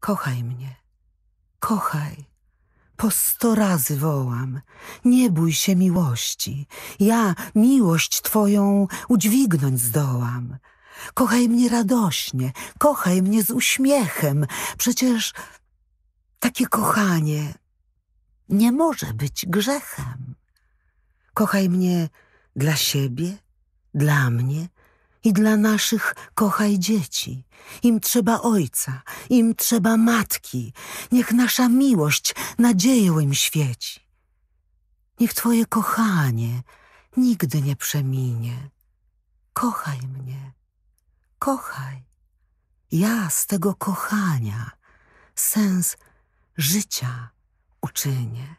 Kochaj mnie, kochaj. Po sto razy wołam, nie bój się miłości. Ja miłość twoją udźwignąć zdołam. Kochaj mnie radośnie, kochaj mnie z uśmiechem. Przecież takie kochanie nie może być grzechem. Kochaj mnie dla siebie, dla mnie, i dla naszych kochaj dzieci. Im trzeba ojca, im trzeba matki. Niech nasza miłość nadzieją im świeci. Niech Twoje kochanie nigdy nie przeminie. Kochaj mnie, kochaj. Ja z tego kochania sens życia uczynię.